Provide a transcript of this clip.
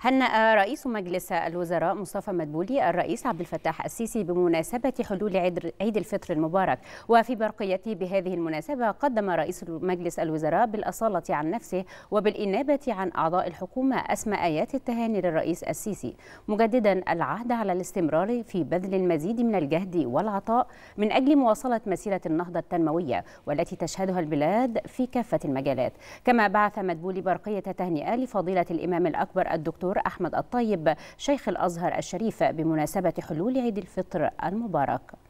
هنأ رئيس مجلس الوزراء مصطفى مدبولي الرئيس عبد الفتاح السيسي بمناسبة حلول عيد الفطر المبارك وفي برقيته بهذه المناسبة قدم رئيس مجلس الوزراء بالأصالة عن نفسه وبالإنابة عن أعضاء الحكومة أسمى آيات التهاني للرئيس السيسي مجددا العهد على الاستمرار في بذل المزيد من الجهد والعطاء من أجل مواصلة مسيرة النهضة التنموية والتي تشهدها البلاد في كافة المجالات كما بعث مدبولي برقية تهنئة لفضيلة الإمام الأكبر الدكتور الدكتور أحمد الطيب شيخ الأزهر الشريف بمناسبة حلول عيد الفطر المبارك